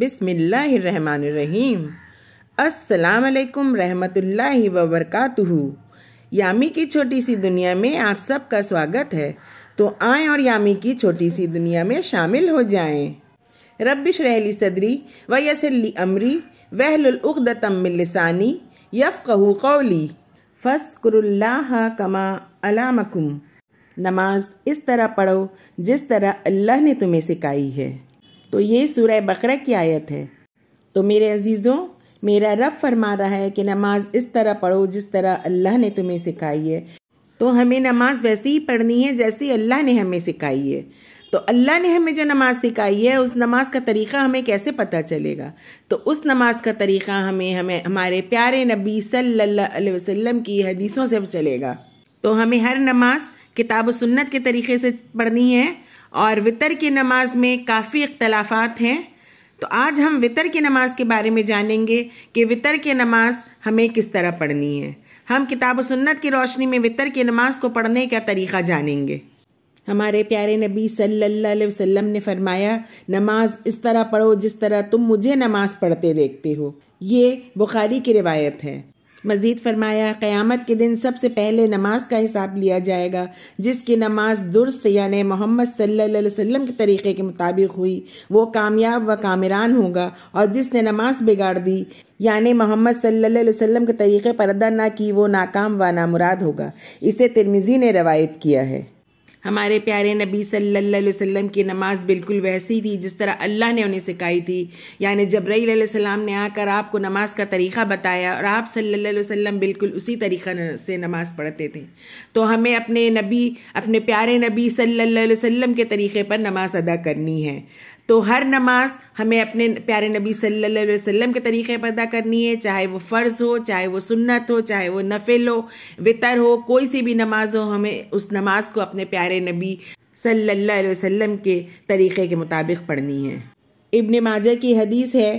बिसमीम रहमतुल्लाहि व बरकातुहु यामी की छोटी सी दुनिया में आप सबका स्वागत है तो आए और यामी की छोटी सी दुनिया में शामिल हो जाएं। रब्बिश रहली सदरी व यसली अमरी वहलतमिलसानी यफ़ कहू कौली फ़स्कुरुल्लाह कमा अलामकुम नमाज इस तरह पढ़ो जिस तरह अल्लाह ने तुम्हें सिखाई है तो ये सूर्य बकरा की आयत है तो मेरे अजीज़ों मेरा रब फरमा रहा है कि नमाज इस तरह पढ़ो जिस तरह अल्लाह ने तुम्हें सिखाई है तो हमें नमाज वैसे ही पढ़नी है जैसी अल्लाह ने हमें सिखाई है तो अल्लाह ने हमें जो नमाज सिखाई है उस नमाज का तरीक़ा हमें कैसे पता चलेगा तो उस नमाज का तरीक़ा हमें हमें हमारे प्यारे नबी सल्लल्लाहु अलैहि वसल्लम की हदीसों से चलेगा तो हमें हर नमाज किताब सुन्नत के तरीके से पढ़नी है और वितर की नमाज में काफ़ी इख्तलाफात हैं तो आज हम वितर की नमाज के बारे में जानेंगे कि वितर की नमाज हमें किस तरह पढ़नी है हम किताब सुन्नत की रोशनी में वितर की नमाज को पढ़ने का तरीक़ा जानेंगे हमारे प्यारे नबी सल्लल्लाहु अलैहि वसल्लम ने फरमाया नमाज इस तरह पढ़ो जिस तरह तुम मुझे नमाज पढ़ते देखते हो ये बुखारी की रिवायत है मजीद फरमाया क़यामत के दिन सबसे पहले नमाज का हिसाब लिया जाएगा जिसकी नमाज दुरुस्त यानि मोहम्मद सल्ला वसम के तरीक़े के मुताबिक हुई वो कामयाब व कामरान होगा और जिसने नमाज बिगाड़ दी यानि मोहम्मद सल्ला वसम के तरीक़े पर अदा ना की वो नाकाम व नामुराद होगा इसे तिरमिज़ी ने रवायत किया है हमारे प्यारे नबी सल्लल्लाहु अलैहि वसल्लम की नमाज बिल्कुल वैसी थी जिस तरह अल्लाह ने उन्हें सिखाई थी यानी जब्राईल सलाम ने आकर आपको नमाज का तरीक़ा बताया और आप सल्लल्लाहु अलैहि वसल्लम बिल्कुल उसी तरीक़ा से नमाज पढ़ते थे तो हमें अपने नबी अपने प्यारे नबी सल्लल्लाहु के तरीक़े पर नमाज अदा करनी है तो हर नमाज हमें अपने प्यारे नबी सल्लल्लाहु अलैहि वसल्लम के तरीक़े पर अदा करनी है चाहे वो फ़र्ज़ हो चाहे वो सुन्नत हो चाहे वो नफिल हो वितर हो कोई सी भी नमाज हो हमें उस नमाज को अपने प्यारे नबी सल्लल्लाहु अलैहि वसल्लम के तरीक़े के मुताबिक पढ़नी है इब्न माजा की हदीस है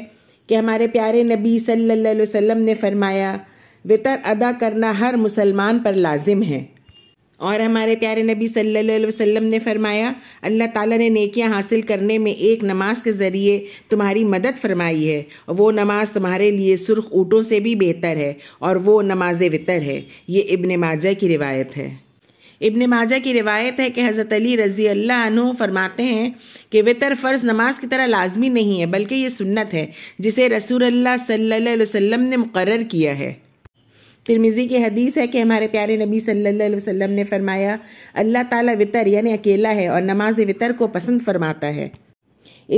कि हमारे प्यारे नबी सल्लल्लाहु अलैहि वसल्लम ने फरमाया वितर अदा करना हर मुसलमान पर लाजिम है और हमारे प्यारे नबी सल्लल्लाहु अलैहि वसल्लम ने फरमाया अल्लाह ताला ने नेकियां हासिल करने में एक नमाज के ज़रिए तुम्हारी मदद फरमाई है वो नमाज तुम्हारे लिए सुर्ख ऊँटों से भी बेहतर है और वो नमाज वितर है ये इब्न माजा की रिवायत है इब्न माजा की रिवायत है कि हज़रत अली रज़ी अल्लाह अनु फरमाते हैं कि वितर फ़र्ज़ नमाज की तरह लाजमी नहीं है बल्कि ये सुन्नत है जिसे रसूल अल्लाह सल्लल्लाहु अलैहि वसल्लम ने मुकर किया है तिरमिज़ी की हदीस है कि हमारे प्यारे नबी सल्लल्लाहु अलैहि वसल्लम ने फरमाया अल्लाह ताला वितर यानी अकेला है और नमाज वितर को पसंद फरमाता है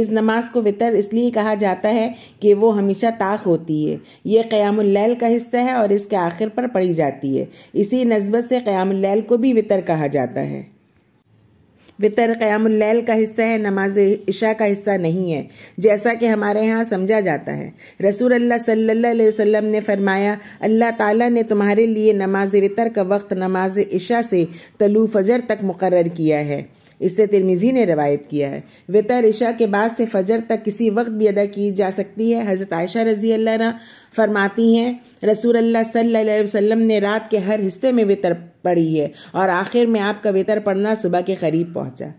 इस नमाज को वितर इसलिए कहा जाता है कि वो हमेशा ताक होती है ये क़्यामल का हिस्सा है और इसके आखिर पर पढ़ी जाती है इसी नस्बत से क़यामुल्लैल को भी वितर कहा जाता है वितर क़यामल का हिस्सा है नमाज इशा का हिस्सा नहीं है जैसा कि हमारे यहाँ समझा जाता है रसूल अल्लाह सल्ला वसल्लम ने फरमाया अल्लाह ताला ने तुम्हारे लिए नमाज वितर का वक्त नमाज इशा से तलु फजर तक मुकर किया है इससे तिरमिजी ने रवायत किया है वितर ऋषा के बाद से फजर तक किसी वक्त भी अदा की जा सकती है हज़रत आयशा रजी अल्लाह फरमाती हैं रसूल अल्लाह सल्लल्लाहु वसल्लम ने रात के हर हिस्से में वितर पढ़ी है और आखिर में आपका वितर पढ़ना सुबह के करीब पहुंचा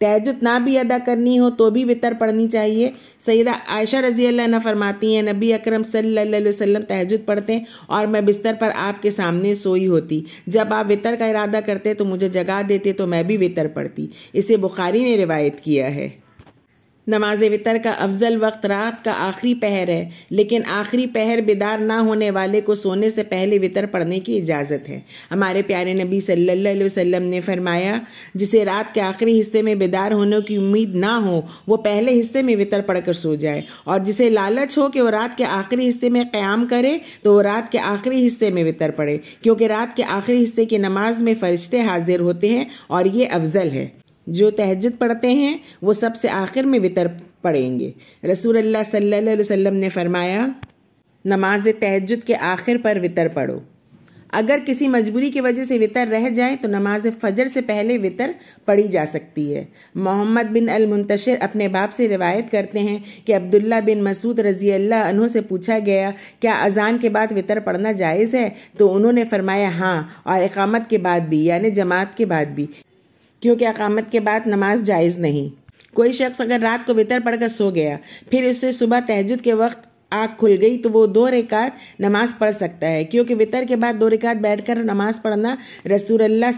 तहजद ना भी अदा करनी हो तो भी वितर पढ़नी चाहिए सैदा आयशा रजी अल्लाह फरमाती हैं नबी अकरम सल्लल्लाहु अलैहि वसल्लम तहजद पढ़ते और मैं बिस्तर पर आपके सामने सोई होती जब आप वितर का इरादा करते तो मुझे जगा देते तो मैं भी वितर पढ़ती इसे बुखारी ने रिवायत किया है नमाज वितर का अफजल वक्त रात का आखिरी पहर है लेकिन आखिरी पहर बेदार ना होने वाले को सोने से पहले वितर पढ़ने की इजाज़त है हमारे प्यारे नबी सल्लल्लाहु अलैहि वसल्लम ने फरमाया जिसे रात के आखिरी हिस्से में बेदार होने की उम्मीद ना हो वो पहले हिस्से में वितर पढ़कर सो जाए और जिसे लालच हो कि वो रात के आखिरी हिस्से में क़्याम करे तो वो रात के आखिरी हिस्से में वितर पढ़े क्योंकि रात के आखिरी हिस्से की नमाज में फरिश्ते हाजिर होते हैं और ये अफजल है जो तहजद पढ़ते हैं वो सबसे आखिर में वितर पढ़ेंगे रसूल अल्लाह सल्लल्लाहु अलैहि वसल्लम ने फरमाया नमाज तहजद के आखिर पर वितर पढ़ो अगर किसी मजबूरी की वजह से वितर रह जाए तो नमाज फजर से पहले वितर पढ़ी जा सकती है मोहम्मद बिन अल मुंतशिर अपने बाप से रिवायत करते हैं कि अब्दुल्ला बिन मसूद रजी अल्लाह अनु से पूछा गया क्या अजान के बाद वितर पढ़ना जायज़ है तो उन्होंने फरमाया हाँ और इकामत के बाद भी यानि जमात के बाद भी क्योंकि अकामत के बाद नमाज जायज़ नहीं कोई शख्स अगर रात को वितर पढ़कर सो गया फिर इससे सुबह तहजद के वक्त आँख खुल गई तो वो दो रिकात नमाज पढ़ सकता है क्योंकि वितर के बाद दो बैठ बैठकर नमाज पढ़ना अल्लाह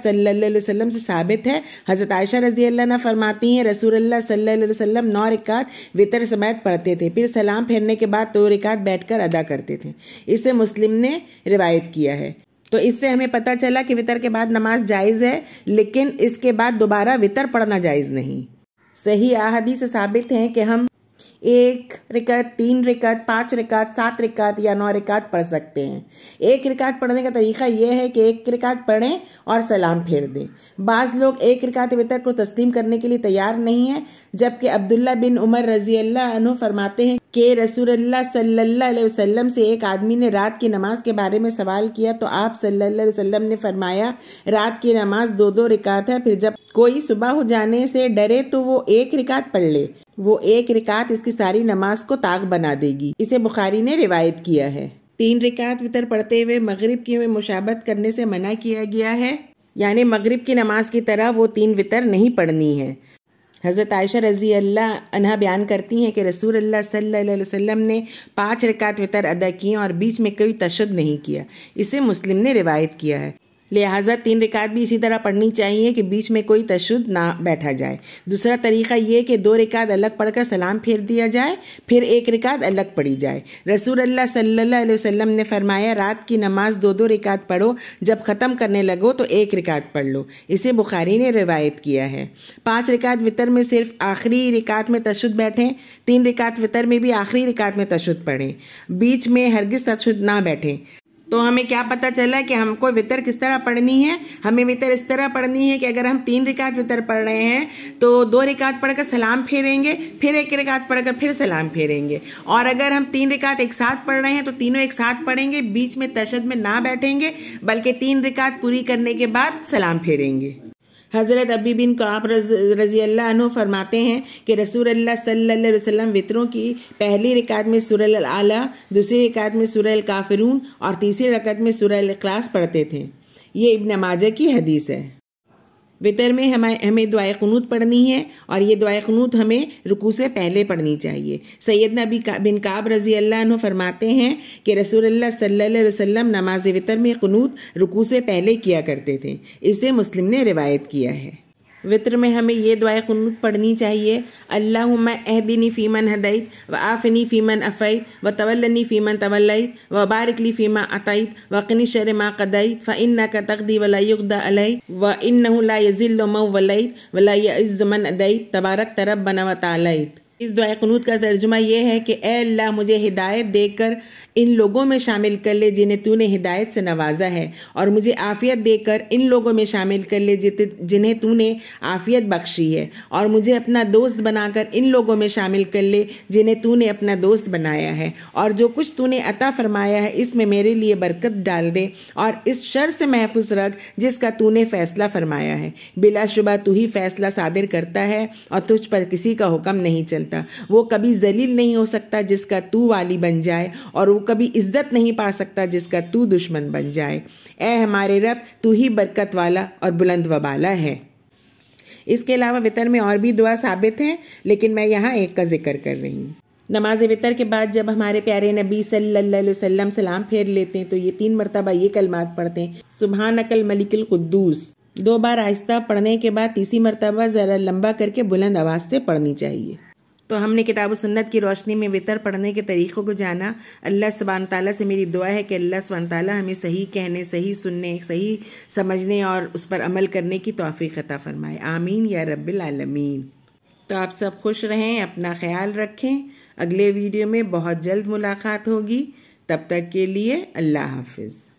सल्लल्लाहु अलैहि वसल्लम से साबित है हज़रत आयशा रजी अल्लाह फरमाती हैं अल्लाह सल्लल्लाहु अलैहि वसल्लम नौ रिकात वितर समेत पढ़ते थे फिर सलाम फेरने के बाद दो बैठ कर अदा करते थे इसे मुस्लिम ने रिवायत किया है तो इससे हमें पता चला कि वितर के बाद नमाज जायज़ है लेकिन इसके बाद दोबारा वितर पढ़ना जायज़ नहीं सही से साबित है कि हम एक रिकॉर्ड तीन रिकॉर्ड पांच रिकॉर्ड सात रिकॉर्ड या नौ रिकॉर्ड पढ़ सकते हैं एक रिकॉर्ड पढ़ने का तरीका यह है कि एक रिकॉर्ड पढ़ें और सलाम फेर दें बाज़ लोग एक रिकॉर्ड वितर को तस्लीम करने के लिए तैयार नहीं है जबकि अब्दुल्ला बिन उमर रजी अल्लाह फरमाते हैं के रसूलुल्लाह सल्लल्लाहु अलैहि वसल्लम से एक आदमी ने रात की नमाज के बारे में सवाल किया तो आप सल्लल्लाहु अलैहि वसल्लम ने फरमाया रात की नमाज दो दो रिकात है फिर जब कोई सुबह हो जाने से डरे तो वो एक रिकात पढ़ ले वो एक रिकात इसकी सारी नमाज को ताक बना देगी इसे बुखारी ने रिवायत किया है तीन रिकात वितर पढ़ते हुए मगरिब की मुशाबत करने से मना किया गया है यानी मगरिब की नमाज की तरह वो तीन वितर नहीं पढ़नी है हज़रत आयशा रज़ी अल्लाह अनहा बयान करती हैं कि रसूल अल्लाह सल्लल्लाहु अलैहि वसल्लम ने पाँच रकात वितर अदा किए और बीच में कोई तशद नहीं किया इसे मुस्लिम ने रिवायत किया है लिहाजा तीन रिकात भी इसी तरह पढ़नी चाहिए कि बीच में कोई तशद ना बैठा जाए दूसरा तरीका ये कि दो रिकात अलग पढ़कर सलाम फेर दिया जाए फिर एक रिकात अलग पढ़ी जाए रसूल अल्लाह सल्लल्लाहु अलैहि वसल्लम ने फरमाया रात की नमाज दो दो रिकात पढ़ो जब ख़त्म करने लगो तो एक रिकात पढ़ लो इसे बुखारी ने रिवायत किया है पाँच रिकात वितर में सिर्फ आखिरी रिकात में तशद बैठें तीन रिकात वितर में भी आखिरी रिकात में तशुद पढ़ें बीच में हरगिज तशद ना बैठें तो हमें क्या पता चला कि हमको वितर किस तरह पढ़नी है हमें वितर इस तरह पढ़नी है कि अगर हम तीन रिकात वितर पढ़ रहे हैं तो दो रिकात पढ़कर सलाम फेरेंगे फिर एक रिकात पढ़कर फिर सलाम फेरेंगे और अगर हम तीन रिकात एक साथ पढ़ रहे हैं तो तीनों एक साथ पढ़ेंगे बीच में तशद में ना बैठेंगे बल्कि तीन रिकात पूरी करने के बाद सलाम फेरेंगे हज़रत अबी बिन काब रज़ी अल्लाह फरमाते हैं कि रसूल अल्लाह अलैहि वसल्लम वितरों की पहली रिकात में सुरल आला दूसरी रिकात में सुरल काफिरून और तीसरी रकत में सुरल अखलास पढ़ते थे ये इब्न माजा की हदीस है वितर में हमें हमें दुआ कनूत पढ़नी है और ये दुआ कनूत हमें रुकू से पहले पढ़नी चाहिए सैद नबी का, बिन काब रजी अल्लाह फरमाते हैं कि रसूल सल्ला वसम नमाज वितर में कनूत रुकू से पहले किया करते थे इसे मुस्लिम ने रिवायत किया है वितर में हमें ये दुआ कनूत पढ़नी चाहिए अल्लाहुम्मा अहदिनी फ़ीमन हदैत व आफ़िनी फ़ीमन अफ़ैत व तवलनी फ़ीमन तवलैत व बारिकली फ़ीमा अतैत वक़नी शर मा कदैत फ़िन का तकदी वलायुगदा अलैत व इन ला यज़िल्ल मऊ वलैत वला यज़्ज़मन अदैत तबारक तरब बना वतालैत इस दुआ कनूत का तर्जुमा यह है कि ए अल्लाह मुझे हिदायत देकर इन लोगों में शामिल कर ले जिन्हें तूने हिदायत से नवाजा है और मुझे आफ़ियत देकर इन लोगों में शामिल कर ले जिन्हें तूने आफ़ियत बख्शी है और मुझे अपना दोस्त बनाकर इन लोगों में शामिल कर ले जिन्हें तूने अपना दोस्त बनाया है और जो कुछ तूने अता फरमाया है इसमें मेरे लिए बरकत डाल दे और इस शर से महफूज रख जिसका तूने फ़ैसला फरमाया है बिलाशुबा तू ही फ़ैसला सादिर करता है और तुझ पर किसी का हुक्म नहीं चलता मिलता वो कभी जलील नहीं हो सकता जिसका तू वाली बन जाए और वो कभी इज्जत नहीं पा सकता जिसका तू दुश्मन बन जाए ए हमारे रब तू ही बरकत वाला और बुलंद वबाला है इसके अलावा वितर में और भी दुआ साबित हैं लेकिन मैं यहाँ एक का जिक्र कर रही हूँ नमाज वितर के बाद जब हमारे प्यारे नबी सल्लल्लाहु अलैहि वसल्लम सलाम फेर लेते हैं तो ये तीन मरतबा ये कलमात पढ़ते हैं सुबह नकल मलिकल कुद्दूस दो बार आहिस्ता पढ़ने के बाद तीसरी मरतबा ज़रा लंबा करके बुलंद आवाज़ से पढ़नी चाहिए तो हमने किताब सुन्नत की रोशनी में वितर पढ़ने के तरीक़ों को जाना अल्लाह सुबहान तला से मेरी दुआ है कि अल्लाह सुबहान तला हमें सही कहने सही सुनने सही समझने और उस पर अमल करने की तोफ़ी अता फ़रमाए आमीन या रबालमीन तो आप सब खुश रहें अपना ख्याल रखें अगले वीडियो में बहुत जल्द मुलाकात होगी तब तक के लिए अल्लाह हाफिज़